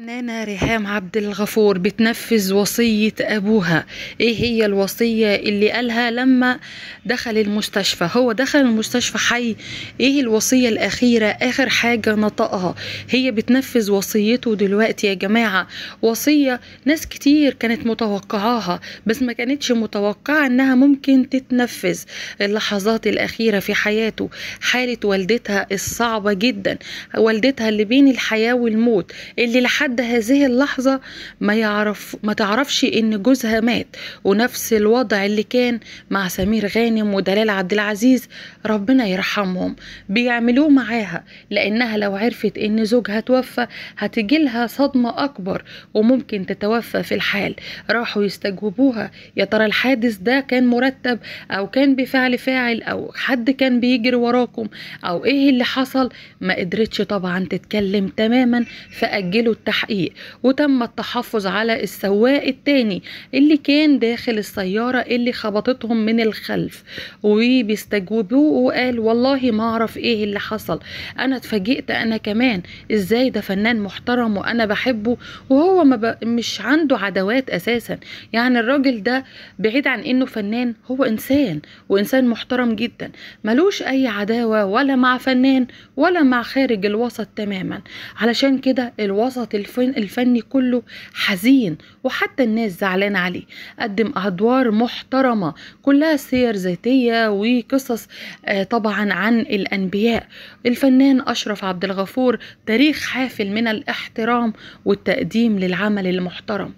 فنانة ريهام عبد الغفور بتنفذ وصية أبوها إيه هي الوصية اللي قالها لما دخل المستشفى هو دخل المستشفى حي إيه الوصية الأخيرة آخر حاجة نطقها هي بتنفذ وصيته دلوقتي يا جماعة وصية ناس كتير كانت متوقعاها بس ما كانتش متوقعة إنها ممكن تتنفذ اللحظات الأخيرة في حياته حالة والدتها الصعبة جدا والدتها اللي بين الحياة والموت اللي لحد لحد هذه اللحظة ما يعرف ما تعرفش إن جوزها مات ونفس الوضع اللي كان مع سمير غانم ودلال عبد العزيز ربنا يرحمهم بيعملوه معاها لأنها لو عرفت إن زوجها توفى هتجيلها صدمة أكبر وممكن تتوفى في الحال راحوا يستجوبوها يا ترى الحادث ده كان مرتب أو كان بفعل فاعل أو حد كان بيجري وراكم أو إيه اللي حصل ما قدرتش طبعا تتكلم تماما فأجلوا التحقيق التحقيق وتم التحفظ على السواق التاني اللي كان داخل السيارة اللي خبطتهم من الخلف وبيستجوبوه وقال والله ما اعرف ايه اللي حصل انا اتفاجئت انا كمان ازاي ده فنان محترم وانا بحبه وهو ما ب... مش عنده عداوات اساسا يعني الراجل ده بعيد عن انه فنان هو انسان وانسان محترم جدا ملوش اي عداوة ولا مع فنان ولا مع خارج الوسط تماما علشان كده الوسط الفنان الفن الفني كله حزين وحتى الناس زعلانة عليه قدم أدوار محترمة كلها سير ذاتية وقصص آه، طبعا عن الأنبياء الفنان أشرف عبد الغفور تاريخ حافل من الاحترام والتقديم للعمل المحترم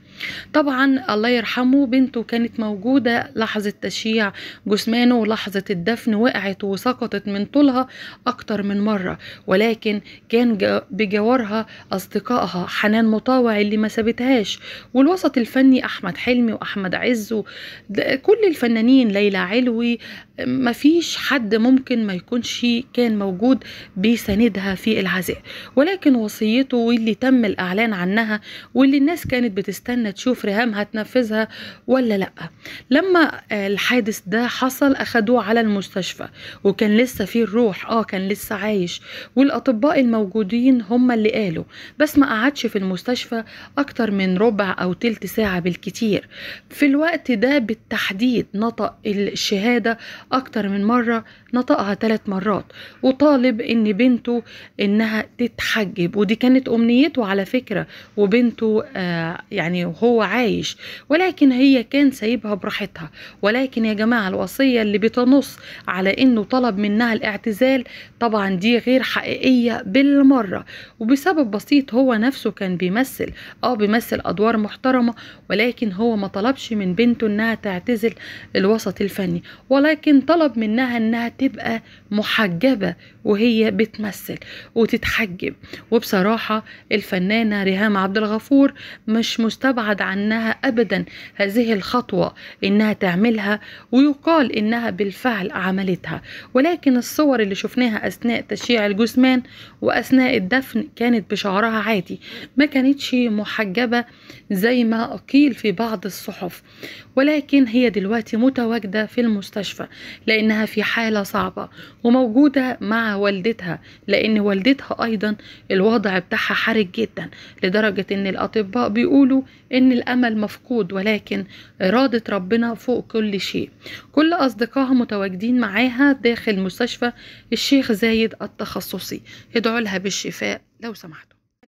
طبعا الله يرحمه بنته كانت موجودة لحظة تشييع جثمانه ولحظة الدفن وقعت وسقطت من طولها أكتر من مرة ولكن كان بجوارها أصدقائها حنان مطاوع اللي ما سابتهاش والوسط الفني احمد حلمي واحمد عز كل الفنانين ليلى علوي ما فيش حد ممكن ما يكونش كان موجود بيساندها في العزاء ولكن وصيته واللي تم الاعلان عنها واللي الناس كانت بتستنى تشوف رهام هتنفذها ولا لا لما الحادث ده حصل اخدوه على المستشفى وكان لسه فيه الروح اه كان لسه عايش والاطباء الموجودين هم اللي قالوا بس ما قعدش في المستشفى أكتر من ربع أو تلت ساعة بالكتير في الوقت ده بالتحديد نطق الشهادة أكتر من مرة نطقها ثلاث مرات وطالب إن بنته إنها تتحجب ودي كانت أمنيته على فكرة وبنته آه يعني وهو عايش ولكن هي كان سايبها براحتها ولكن يا جماعة الوصية اللي بتنص على إنه طلب منها الاعتزال طبعا دي غير حقيقية بالمرة وبسبب بسيط هو نفسه كان بيمثل اه بيمثل ادوار محترمه ولكن هو ما طلبش من بنته انها تعتزل الوسط الفني ولكن طلب منها انها تبقى محجبه وهي بتمثل وتتحجب وبصراحه الفنانه ريهام عبد الغفور مش مستبعد عنها ابدا هذه الخطوه انها تعملها ويقال انها بالفعل عملتها ولكن الصور اللي شفناها اثناء تشييع الجثمان واثناء الدفن كانت بشعرها عادي ما كانتش محجبة زي ما قيل في بعض الصحف ولكن هي دلوقتي متواجدة في المستشفى لأنها في حالة صعبة وموجودة مع والدتها لأن والدتها أيضا الوضع بتاعها حرج جدا لدرجة أن الأطباء بيقولوا أن الأمل مفقود ولكن إرادة ربنا فوق كل شيء كل أصدقائها متواجدين معاها داخل مستشفى الشيخ زايد التخصصي يدعو لها بالشفاء لو سمحتوا